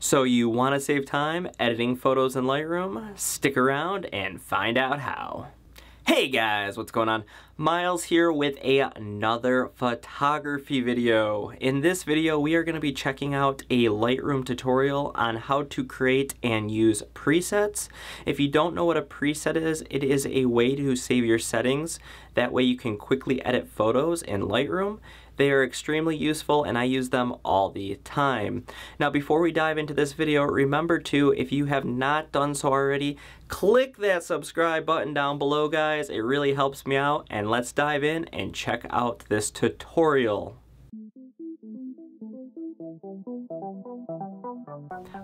So you want to save time editing photos in Lightroom? Stick around and find out how. Hey guys, what's going on? Miles here with a, another photography video. In this video, we are gonna be checking out a Lightroom tutorial on how to create and use presets. If you don't know what a preset is, it is a way to save your settings. That way you can quickly edit photos in Lightroom. They are extremely useful and I use them all the time. Now before we dive into this video, remember to, if you have not done so already, click that subscribe button down below guys. It really helps me out and let's dive in and check out this tutorial.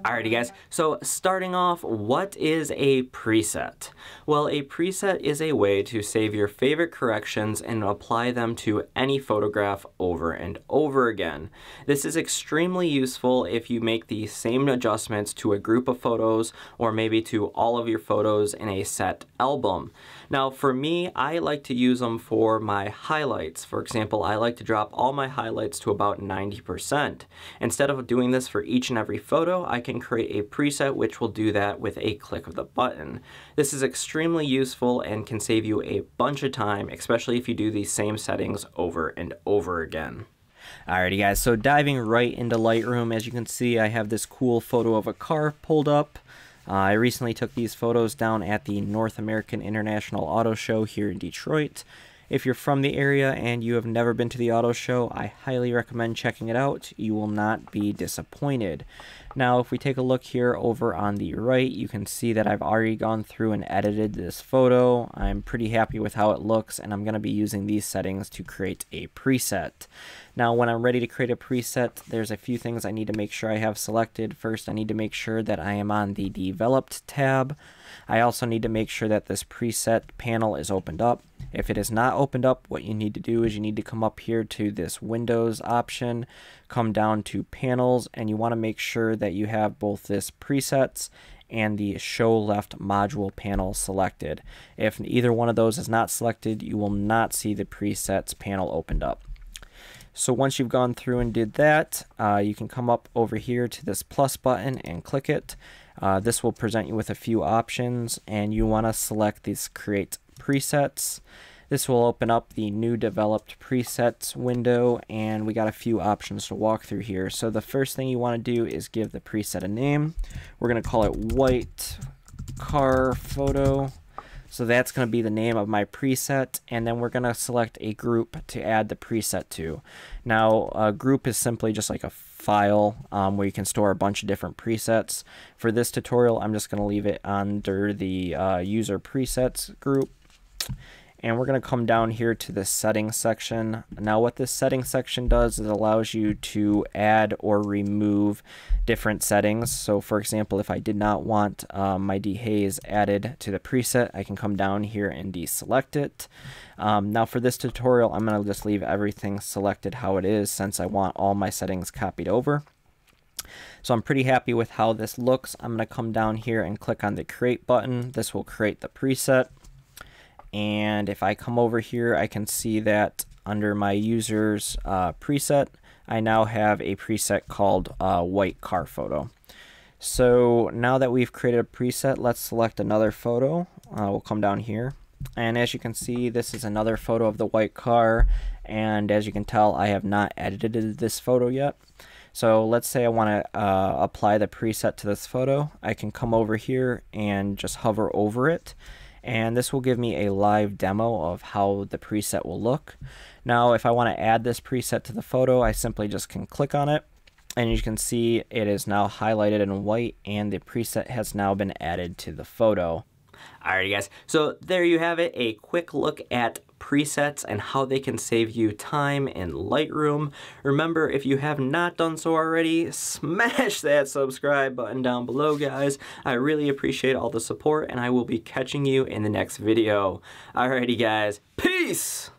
Alrighty guys, so starting off, what is a preset? Well, a preset is a way to save your favorite corrections and apply them to any photograph over and over again. This is extremely useful if you make the same adjustments to a group of photos or maybe to all of your photos in a set album. Now for me, I like to use them for my highlights. For example, I like to drop all my highlights to about 90%. Instead of doing this for each and every photo, I can can create a preset which will do that with a click of the button. This is extremely useful and can save you a bunch of time, especially if you do these same settings over and over again. Alrighty guys, so diving right into Lightroom, as you can see I have this cool photo of a car pulled up. Uh, I recently took these photos down at the North American International Auto Show here in Detroit if you're from the area and you have never been to the auto show, I highly recommend checking it out. You will not be disappointed. Now, if we take a look here over on the right, you can see that I've already gone through and edited this photo. I'm pretty happy with how it looks, and I'm going to be using these settings to create a preset. Now, when I'm ready to create a preset, there's a few things I need to make sure I have selected. First, I need to make sure that I am on the Developed tab. I also need to make sure that this preset panel is opened up. If it is not opened up, what you need to do is you need to come up here to this Windows option, come down to Panels, and you want to make sure that you have both this Presets and the Show Left module panel selected. If either one of those is not selected, you will not see the Presets panel opened up. So once you've gone through and did that, uh, you can come up over here to this plus button and click it. Uh, this will present you with a few options and you want to select this create presets. This will open up the new developed presets window and we got a few options to walk through here. So the first thing you want to do is give the preset a name. We're going to call it white car photo. So that's going to be the name of my preset and then we're going to select a group to add the preset to. Now a group is simply just like a file um, where you can store a bunch of different presets. For this tutorial I'm just going to leave it under the uh, user presets group and we're going to come down here to the settings section. Now what this settings section does is allows you to add or remove different settings. So for example, if I did not want um, my dehaze added to the preset, I can come down here and deselect it. Um, now for this tutorial, I'm going to just leave everything selected how it is since I want all my settings copied over. So I'm pretty happy with how this looks. I'm going to come down here and click on the create button. This will create the preset. And if I come over here, I can see that under my user's uh, preset, I now have a preset called uh, white car photo. So now that we've created a preset, let's select another photo. Uh, we'll come down here. And as you can see, this is another photo of the white car. And as you can tell, I have not edited this photo yet. So let's say I want to uh, apply the preset to this photo. I can come over here and just hover over it and this will give me a live demo of how the preset will look. Now if I want to add this preset to the photo I simply just can click on it and you can see it is now highlighted in white and the preset has now been added to the photo. Alrighty guys, so there you have it, a quick look at presets and how they can save you time in Lightroom. Remember, if you have not done so already, smash that subscribe button down below, guys. I really appreciate all the support, and I will be catching you in the next video. Alrighty, guys. Peace!